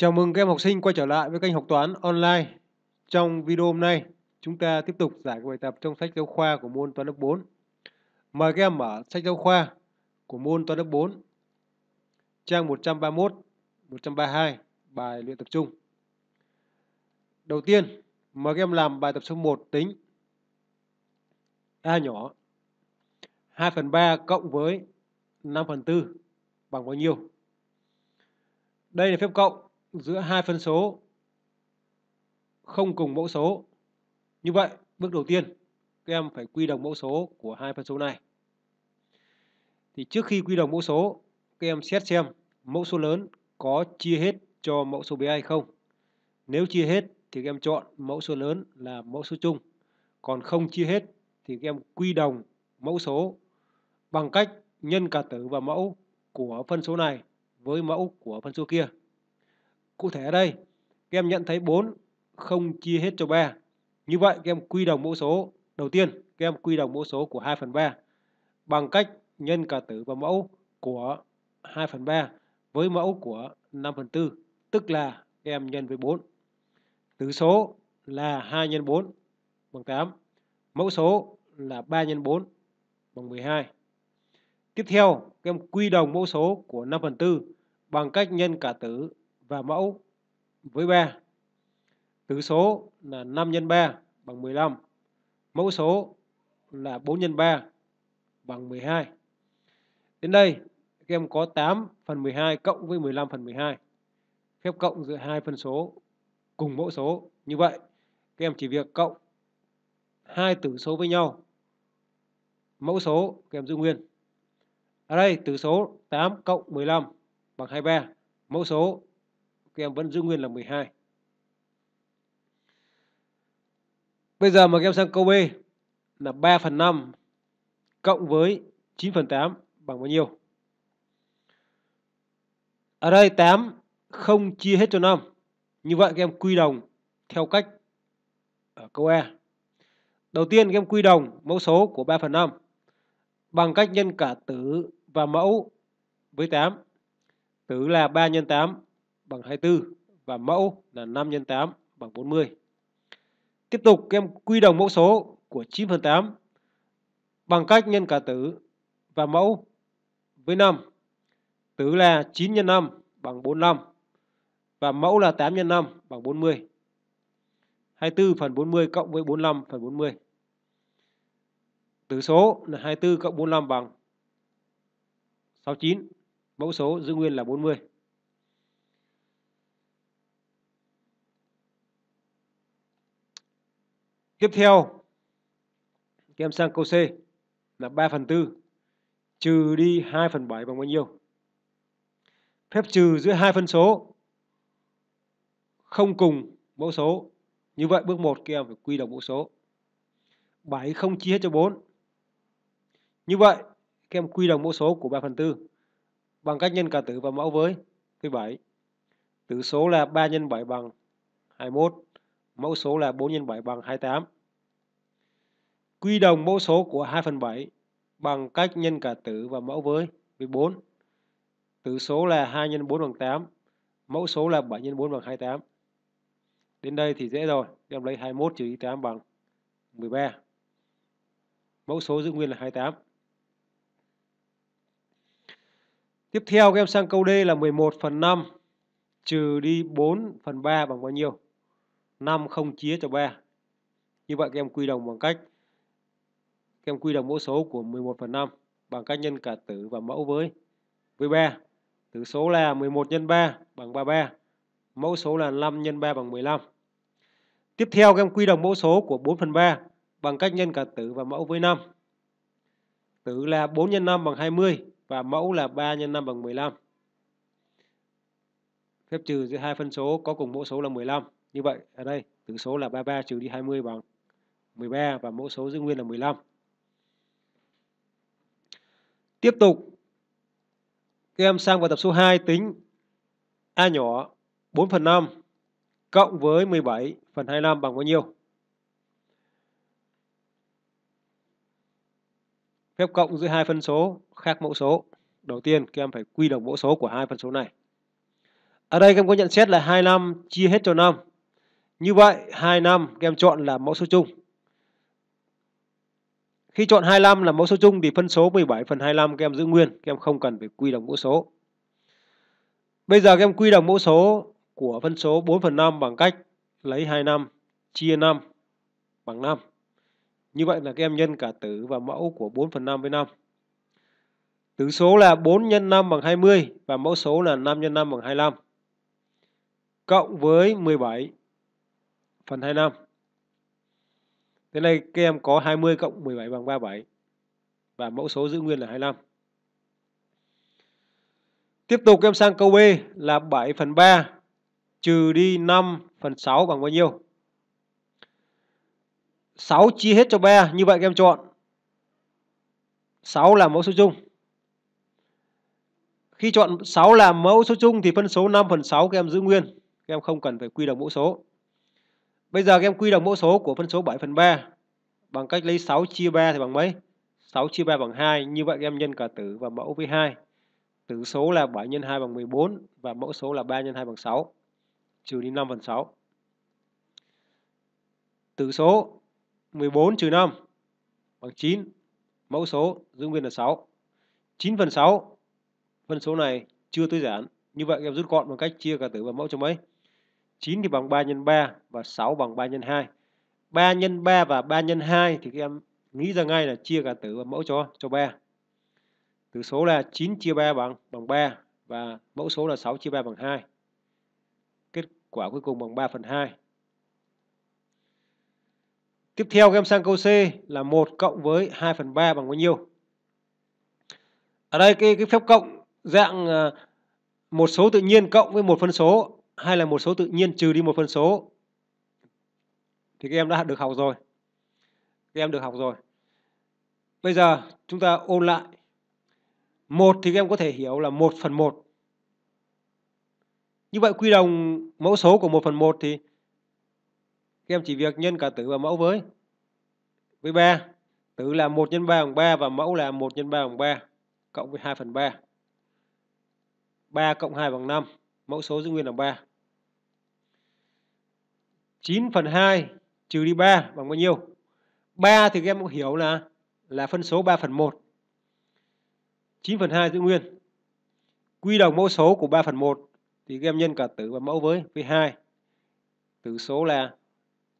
Chào mừng các em học sinh quay trở lại với kênh học toán online. Trong video hôm nay, chúng ta tiếp tục giải bài tập trong sách giáo khoa của môn toán lớp 4. Mời các em mở sách giáo khoa của môn toán lớp 4, trang 131, 132, bài luyện tập trung. Đầu tiên, mời các em làm bài tập số 1 tính A nhỏ 2 phần 3 cộng với 5 phần 4 bằng bao nhiêu? Đây là phép cộng giữa hai phân số không cùng mẫu số. Như vậy, bước đầu tiên các em phải quy đồng mẫu số của hai phân số này. Thì trước khi quy đồng mẫu số, các em xét xem mẫu số lớn có chia hết cho mẫu số bé hay không. Nếu chia hết thì các em chọn mẫu số lớn là mẫu số chung. Còn không chia hết thì các em quy đồng mẫu số bằng cách nhân cả tử và mẫu của phân số này với mẫu của phân số kia. Cụ thể ở đây, các em nhận thấy 4 không chia hết cho 3. Như vậy các em quy đồng mẫu số. Đầu tiên, các em quy đồng mẫu số của 2 phần 3 bằng cách nhân cả tử và mẫu của 2 phần 3 với mẫu của 5 phần 4, tức là các em nhân với 4. Tử số là 2 x 4 bằng 8. Mẫu số là 3 x 4 bằng 12. Tiếp theo, các em quy đồng mẫu số của 5 phần 4 bằng cách nhân cả tử và mẫu với 3. Tử số là 5 x 3 bằng 15. Mẫu số là 4 x 3 bằng 12. Đến đây, các em có 8 phần 12 cộng với 15 phần 12. Phép cộng giữa hai phân số cùng mẫu số. Như vậy, các em chỉ việc cộng hai tử số với nhau. Mẫu số các em giữ nguyên. Ở đây, tử số 8 cộng 15 bằng 23. Mẫu số các em vẫn giữ nguyên là 12. Bây giờ mà các em sang câu B là 3 phần 5 cộng với 9 phần 8 bằng bao nhiêu? Ở đây 8 không chia hết cho 5. Như vậy các em quy đồng theo cách ở câu E. Đầu tiên các em quy đồng mẫu số của 3 phần 5 bằng cách nhân cả tử và mẫu với 8. Tử là 3 x 8 bằng 24 và mẫu là 5 x 8 bằng 40. Tiếp tục các em quy đồng mẫu số của 9 phần 8 bằng cách nhân cả tử và mẫu với 5. Tử là 9 x 5 bằng 45 và mẫu là 8 x 5 bằng 40. 24 phần 40 cộng với 45 phần 40. Tử số là 24 cộng 45 bằng 69. Mẫu số giữ nguyên là 40. Tiếp theo, các em sang câu C là 3 phần 4 trừ đi 2 phần 7 bằng bao nhiêu? Phép trừ giữa hai phân số không cùng mẫu số. Như vậy bước 1 các em phải quy đồng mẫu số. 7 không chia hết cho 4. Như vậy các em quy đồng mẫu số của 3 phần 4 bằng cách nhân cả tử và mẫu với với 7. Tử số là 3 x 7 bằng 21 mẫu số là 4 x 7 bằng 28. Quy đồng mẫu số của 2 phần 7 bằng cách nhân cả tử và mẫu với với Tử số là 2 x 4 bằng 8, mẫu số là 7 x 4 bằng 28. Đến đây thì dễ rồi, em lấy 21 trừ 8 bằng 13. Mẫu số giữ nguyên là 28. Tiếp theo các em sang câu D là 11 phần 5 trừ đi 4 phần 3 bằng bao nhiêu? 5 không chia cho 3. Như vậy các em quy đồng bằng cách các em quy đồng mẫu số của 11 phần 5 bằng cách nhân cả tử và mẫu với với 3. Tử số là 11 x 3 bằng 33. Mẫu số là 5 x 3 bằng 15. Tiếp theo các em quy đồng mẫu số của 4 phần 3 bằng cách nhân cả tử và mẫu với 5. Tử là 4 x 5 bằng 20 và mẫu là 3 x 5 bằng 15. Phép trừ giữa hai phân số có cùng mẫu số là 15. Như vậy ở đây tử số là 33 trừ đi 20 bằng 13 và mẫu số giữ nguyên là 15. Tiếp tục các em sang vào tập số 2 tính A nhỏ 4 phần 5 cộng với 17 phần 25 bằng bao nhiêu? Phép cộng giữa hai phân số khác mẫu số. Đầu tiên các em phải quy đồng mẫu số của hai phân số này. Ở đây các em có nhận xét là 25 chia hết cho 5 như vậy 25 các em chọn là mẫu số chung. Khi chọn 25 là mẫu số chung thì phân số 17 phần 25 các em giữ nguyên, các em không cần phải quy đồng mẫu số. Bây giờ các em quy đồng mẫu số của phân số 4 phần 5 bằng cách lấy năm chia 5 bằng 5. Như vậy là các em nhân cả tử và mẫu của 4 phần 5 với 5. Tử số là 4 x 5 bằng 20 và mẫu số là 5 x 5 bằng 25. Cộng với 17 phần 25. Thế này các em có 20 cộng 17 bằng 37 và mẫu số giữ nguyên là 25. Tiếp tục các em sang câu B là 7 phần 3 trừ đi 5 phần 6 bằng bao nhiêu? 6 chia hết cho 3, như vậy các em chọn 6 là mẫu số chung. Khi chọn 6 là mẫu số chung thì phân số 5 phần 6 các em giữ nguyên, các em không cần phải quy đồng mẫu số. Bây giờ các em quy đồng mẫu số của phân số 7 phần 3 bằng cách lấy 6 chia 3 thì bằng mấy? 6 chia 3 bằng 2. Như vậy các em nhân cả tử và mẫu với 2. Tử số là 7 x 2 bằng 14 và mẫu số là 3 x 2 bằng 6. Trừ đi 5 phần 6. Tử số 14 trừ 5 bằng 9. Mẫu số giữ nguyên là 6. 9 phần 6. Phân số này chưa tối giản. Như vậy các em rút gọn bằng cách chia cả tử và mẫu cho mấy? 9 thì bằng 3 nhân 3 và 6 bằng 3 nhân 2. 3 nhân 3 và 3 nhân 2 thì các em nghĩ ra ngay là chia cả tử và mẫu cho cho 3. Tử số là 9 chia 3 bằng bằng 3 và mẫu số là 6 chia 3 bằng 2. Kết quả cuối cùng bằng 3 phần 2. Tiếp theo các em sang câu C là 1 cộng với 2 phần 3 bằng bao nhiêu? Ở đây cái, cái phép cộng dạng à, một số tự nhiên cộng với một phân số hay là một số tự nhiên trừ đi một phân số thì các em đã được học rồi các em được học rồi bây giờ chúng ta ôn lại một thì các em có thể hiểu là một phần một như vậy quy đồng mẫu số của một phần một thì các em chỉ việc nhân cả tử và mẫu với với ba, tử là một nhân ba bằng ba và mẫu là một nhân ba bằng ba cộng với hai phần ba ba cộng hai bằng năm mẫu số giữ nguyên là ba 9 phần 2 trừ đi 3 bằng bao nhiêu? 3 thì các em cũng hiểu là là phân số 3 phần 1. 9 phần 2 giữ nguyên. Quy đồng mẫu số của 3 phần 1 thì các em nhân cả tử và mẫu với với 2. Tử số là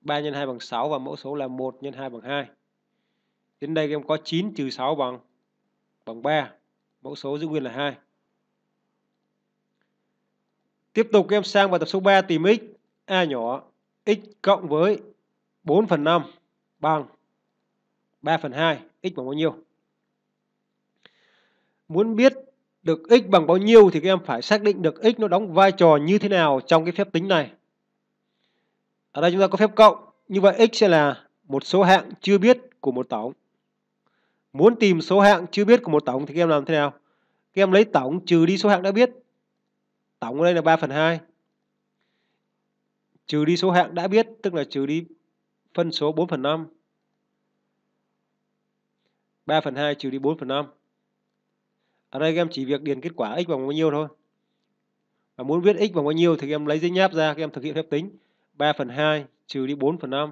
3 x 2 bằng 6 và mẫu số là 1 x 2 bằng 2. Đến đây các em có 9 trừ 6 bằng bằng 3. Mẫu số giữ nguyên là 2. Tiếp tục các em sang vào tập số 3 tìm x a nhỏ x cộng với 4 phần 5 bằng 3 phần 2, x bằng bao nhiêu? Muốn biết được x bằng bao nhiêu thì các em phải xác định được x nó đóng vai trò như thế nào trong cái phép tính này. Ở đây chúng ta có phép cộng, như vậy x sẽ là một số hạng chưa biết của một tổng. Muốn tìm số hạng chưa biết của một tổng thì các em làm thế nào? Các em lấy tổng trừ đi số hạng đã biết. Tổng ở đây là 3 phần 2 trừ đi số hạng đã biết, tức là trừ đi phân số 4 phần 5. 3 phần 2 trừ đi 4 phần 5. Ở đây các em chỉ việc điền kết quả x bằng bao nhiêu thôi. Và muốn viết x bằng bao nhiêu thì các em lấy giấy nháp ra, các em thực hiện phép tính. 3 phần 2 trừ đi 4 phần 5.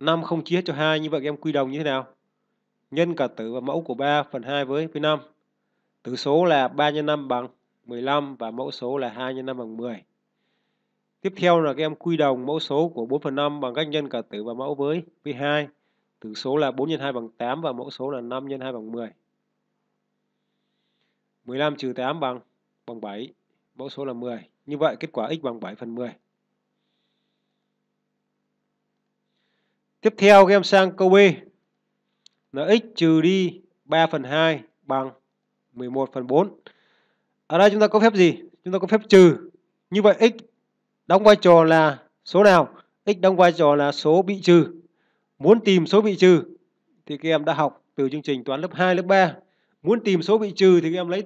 5 không chia cho 2, như vậy các em quy đồng như thế nào? Nhân cả tử và mẫu của 3 phần 2 với, với 5. Tử số là 3 x 5 bằng 15 và mẫu số là 2 x 5 bằng 10. Tiếp theo là các em quy đồng mẫu số của 4 phần 5 bằng cách nhân cả tử và mẫu với với 2. Tử số là 4 x 2 bằng 8 và mẫu số là 5 x 2 bằng 10. 15 trừ 8 bằng bằng 7, mẫu số là 10. Như vậy kết quả x bằng 7 phần 10. Tiếp theo các em sang câu B. Là x trừ đi 3 phần 2 bằng 11 phần 4. Ở đây chúng ta có phép gì? Chúng ta có phép trừ. Như vậy x đóng vai trò là số nào x đóng vai trò là số bị trừ muốn tìm số bị trừ thì các em đã học từ chương trình toán lớp 2, lớp 3 muốn tìm số bị trừ thì các em lấy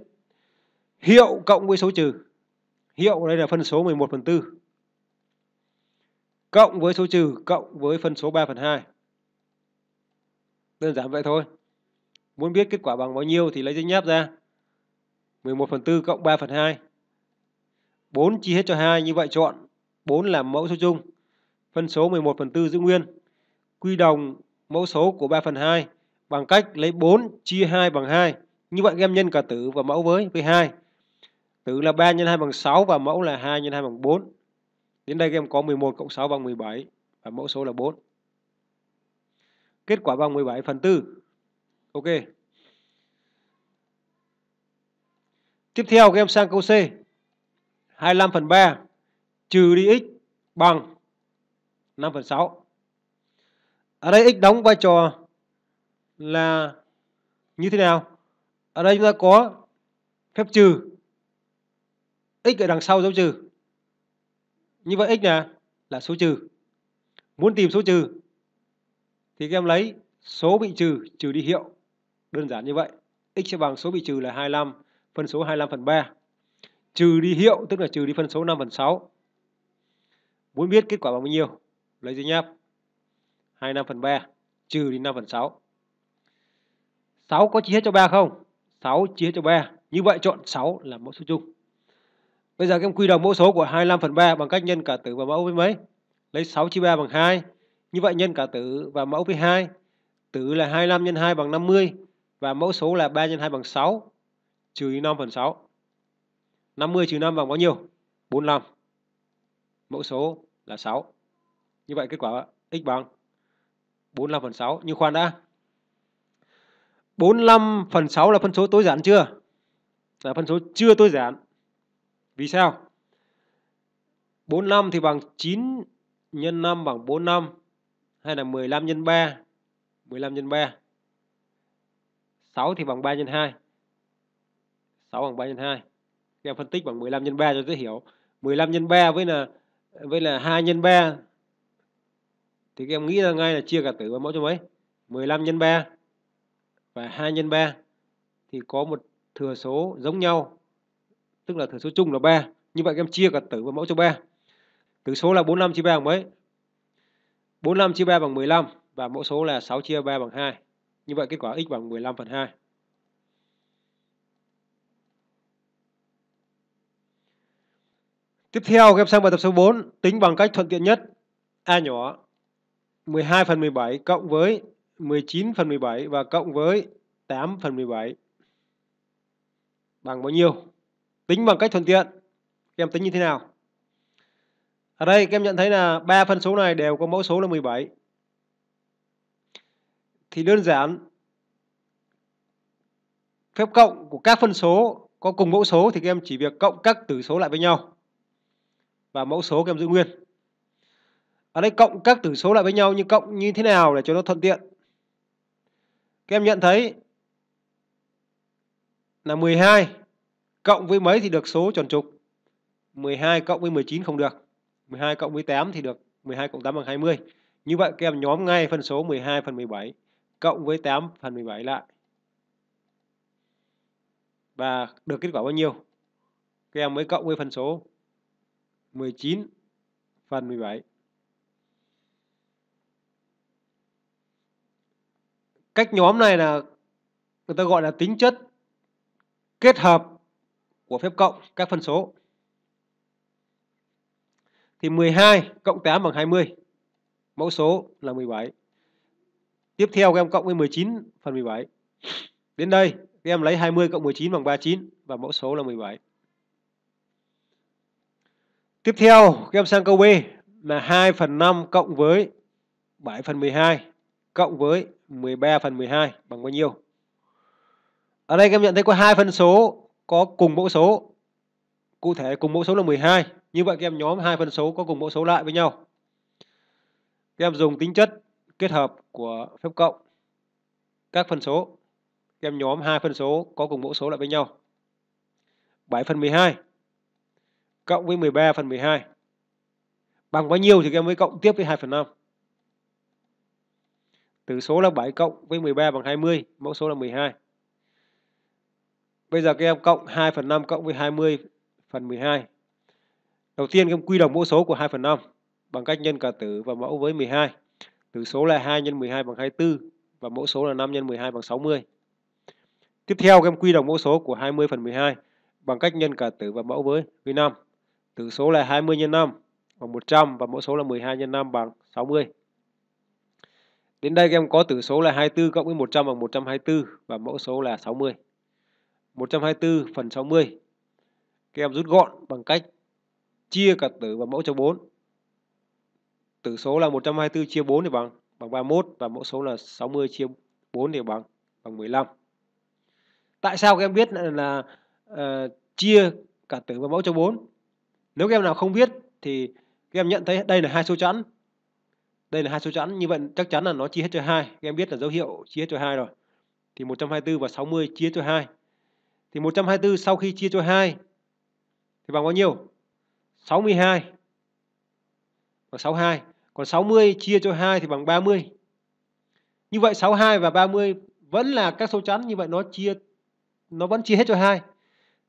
hiệu cộng với số trừ hiệu đây là phân số 11 phần 4 cộng với số trừ cộng với phân số 3 phần 2 đơn giản vậy thôi muốn biết kết quả bằng bao nhiêu thì lấy dây nháp ra 11 phần 4 cộng 3 phần 2 4 chia hết cho 2 như vậy chọn 4 là mẫu số chung. Phân số 11 phần 4 giữ nguyên. Quy đồng mẫu số của 3 phần 2 bằng cách lấy 4 chia 2 bằng 2. Như vậy các em nhân cả tử và mẫu với với 2. Tử là 3 nhân 2 bằng 6 và mẫu là 2 nhân 2 bằng 4. Đến đây các em có 11 cộng 6 bằng 17 và mẫu số là 4. Kết quả bằng 17 phần 4. Ok. Tiếp theo các em sang câu C. 25 phần 3 trừ đi x bằng 5 phần 6. Ở đây x đóng vai trò là như thế nào? Ở đây chúng ta có phép trừ. x ở đằng sau dấu trừ. Như vậy x là là số trừ. Muốn tìm số trừ thì các em lấy số bị trừ trừ đi hiệu. Đơn giản như vậy. x sẽ bằng số bị trừ là 25 phân số 25 phần 3. Trừ đi hiệu tức là trừ đi phân số 5 phần 6 muốn biết kết quả bằng bao nhiêu lấy dây nháp 25 phần 3 trừ đi 5 phần 6 6 có chia hết cho 3 không 6 chia hết cho 3 như vậy chọn 6 là mẫu số chung bây giờ các em quy đồng mẫu số của 25 phần 3 bằng cách nhân cả tử và mẫu với mấy lấy 6 chia 3 bằng 2 như vậy nhân cả tử và mẫu với 2 tử là 25 nhân 2 bằng 50 và mẫu số là 3 nhân 2 bằng 6 trừ đi 5 phần 6 50 trừ 5 bằng bao nhiêu 45 mẫu số là 6. Như vậy kết quả x bằng 45 phần 6. Nhưng khoan đã. 45 phần 6 là phân số tối giản chưa? Là phân số chưa tối giản. Vì sao? 45 thì bằng 9 nhân 5 bằng 45 hay là 15 nhân 3. 15 nhân 3. 6 thì bằng 3 nhân 2. 6 bằng 3 nhân 2. Các em phân tích bằng 15 nhân 3 cho dễ hiểu. 15 nhân 3 với là với là 2 nhân 3 thì các em nghĩ ra ngay là chia cả tử và mẫu cho mấy 15 nhân 3 và 2 nhân 3 thì có một thừa số giống nhau tức là thừa số chung là 3 như vậy các em chia cả tử và mẫu cho 3 tử số là 45 chia 3 bằng mấy 45 chia 3 bằng 15 và mẫu số là 6 chia 3 bằng 2 như vậy kết quả x bằng 15 phần 2 Tiếp theo các em sang bài tập số 4, tính bằng cách thuận tiện nhất. A nhỏ 12 phần 17 cộng với 19 phần 17 và cộng với 8 phần 17 bằng bao nhiêu? Tính bằng cách thuận tiện. Các em tính như thế nào? Ở đây các em nhận thấy là ba phân số này đều có mẫu số là 17. Thì đơn giản phép cộng của các phân số có cùng mẫu số thì các em chỉ việc cộng các tử số lại với nhau và mẫu số các em giữ nguyên. Ở đây cộng các tử số lại với nhau như cộng như thế nào để cho nó thuận tiện. Các em nhận thấy là 12 cộng với mấy thì được số tròn trục. 12 cộng với 19 không được. 12 cộng với 8 thì được 12 cộng 8 bằng 20. Như vậy các em nhóm ngay phân số 12 phần 17 cộng với 8 phần 17 lại. Và được kết quả bao nhiêu? Các em mới cộng với phân số 19 phần 17. Cách nhóm này là người ta gọi là tính chất kết hợp của phép cộng các phân số. Thì 12 cộng 8 bằng 20. Mẫu số là 17. Tiếp theo các em cộng với 19 phần 17. Đến đây các em lấy 20 cộng 19 bằng 39 và mẫu số là 17. Tiếp theo, các em sang câu B là 2 phần 5 cộng với 7 phần 12 cộng với 13 phần 12 bằng bao nhiêu? Ở đây các em nhận thấy có hai phân số có cùng mẫu số. Cụ thể cùng mẫu số là 12. Như vậy các em nhóm hai phân số có cùng mẫu số lại với nhau. Các em dùng tính chất kết hợp của phép cộng các phân số. Các em nhóm hai phân số có cùng mẫu số lại với nhau. 7 phần 12 cộng với 13 phần 12 bằng bao nhiêu thì các em mới cộng tiếp với 2 phần 5 tử số là 7 cộng với 13 bằng 20 mẫu số là 12 bây giờ các em cộng 2 phần 5 cộng với 20 phần 12 đầu tiên các em quy đồng mẫu số của 2 phần 5 bằng cách nhân cả tử và mẫu với 12 tử số là 2 x 12 bằng 24 và mẫu số là 5 x 12 bằng 60 tiếp theo các em quy đồng mẫu số của 20 phần 12 bằng cách nhân cả tử và mẫu với với 5 Tử số là 20 nhân 5 bằng 100 và mẫu số là 12 nhân 5 bằng 60. Đến đây các em có tử số là 24 cộng với 100 bằng 124 và mẫu số là 60. 124 phần 60. Các em rút gọn bằng cách chia cả tử và mẫu cho 4. Tử số là 124 chia 4 thì bằng bằng 31 và mẫu số là 60 chia 4 thì bằng bằng 15. Tại sao các em biết là, là uh, chia cả tử và mẫu cho 4? Nếu các em nào không biết thì các em nhận thấy đây là hai số chẵn. Đây là hai số chẵn, như vậy chắc chắn là nó chia hết cho hai. Các em biết là dấu hiệu chia hết cho hai rồi. Thì 124 và 60 chia cho hai. Thì 124 sau khi chia cho hai thì bằng bao nhiêu? 62 bằng 62. Còn 60 chia cho 2 thì bằng 30. Như vậy 62 và 30 vẫn là các số chẵn như vậy nó chia nó vẫn chia hết cho hai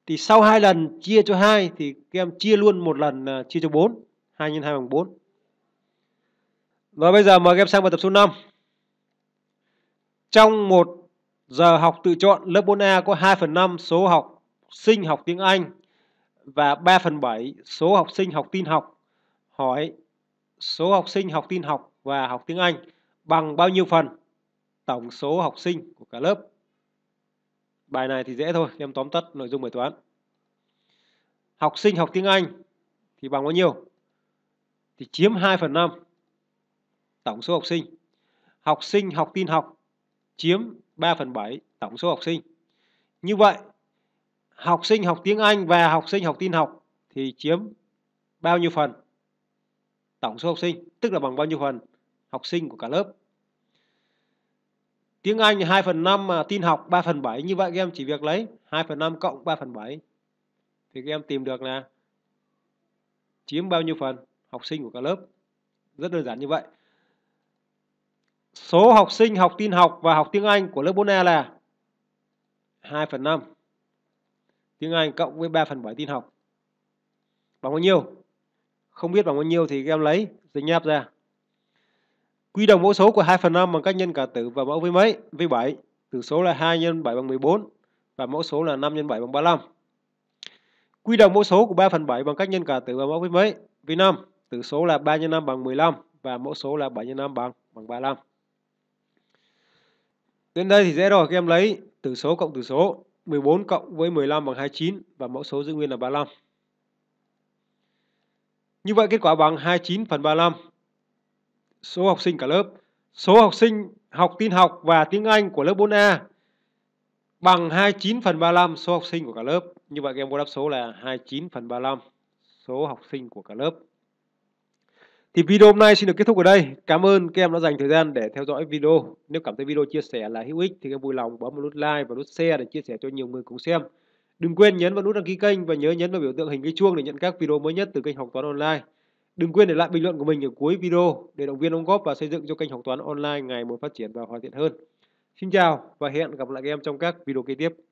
thì sau hai lần chia cho hai thì các em chia luôn một lần ờ, chia cho 4 2 x 2 bằng 4 Rồi bây giờ mời các em sang bài tập số 5 Trong một giờ học tự chọn lớp 4A có 2 phần 5 số học sinh học tiếng Anh Và 3 phần 7 số học sinh học tin học Hỏi số học sinh học tin học và học tiếng Anh bằng bao nhiêu phần tổng số học sinh của cả lớp Bài này thì dễ thôi, em tóm tắt nội dung bài toán. Học sinh học tiếng Anh thì bằng bao nhiêu? Thì chiếm 2 phần 5 tổng số học sinh. Học sinh học tin học chiếm 3 phần 7 tổng số học sinh. Như vậy, học sinh học tiếng Anh và học sinh học tin học thì chiếm bao nhiêu phần? Tổng số học sinh, tức là bằng bao nhiêu phần học sinh của cả lớp? Tiếng Anh 2 phần 5 mà tin học 3 phần 7 Như vậy các em chỉ việc lấy 2 phần 5 cộng 3 phần 7 Thì các em tìm được là Chiếm bao nhiêu phần học sinh của cả lớp Rất đơn giản như vậy Số học sinh học tin học và học tiếng Anh của lớp 4E là 2 phần 5 Tiếng Anh cộng với 3 phần 7 tin học Bằng bao nhiêu? Không biết bằng bao nhiêu thì các em lấy Dính nháp ra Quy đồng mẫu số của 2 phần 5 bằng cách nhân cả tử và mẫu với mấy? Với 7. Tử số là 2 x 7 bằng 14 và mẫu số là 5 x 7 bằng 35. Quy đồng mẫu số của 3 phần 7 bằng cách nhân cả tử và mẫu với mấy? Với 5. Tử số là 3 x 5 bằng 15 và mẫu số là 7 x 5 bằng bằng 35. Đến đây thì dễ rồi, các em lấy tử số cộng tử số 14 cộng với 15 bằng 29 và mẫu số giữ nguyên là 35. Như vậy kết quả bằng 29 phần 35 số học sinh cả lớp. Số học sinh học tin học và tiếng Anh của lớp 4A bằng 29 phần 35 số học sinh của cả lớp. Như vậy các em có đáp số là 29 phần 35 số học sinh của cả lớp. Thì video hôm nay xin được kết thúc ở đây. Cảm ơn các em đã dành thời gian để theo dõi video. Nếu cảm thấy video chia sẻ là hữu ích thì các em vui lòng bấm vào nút like và nút share để chia sẻ cho nhiều người cùng xem. Đừng quên nhấn vào nút đăng ký kênh và nhớ nhấn vào biểu tượng hình cái chuông để nhận các video mới nhất từ kênh Học Toán Online. Đừng quên để lại bình luận của mình ở cuối video để động viên đóng góp và xây dựng cho kênh học toán online ngày một phát triển và hoàn thiện hơn. Xin chào và hẹn gặp lại các em trong các video kế tiếp.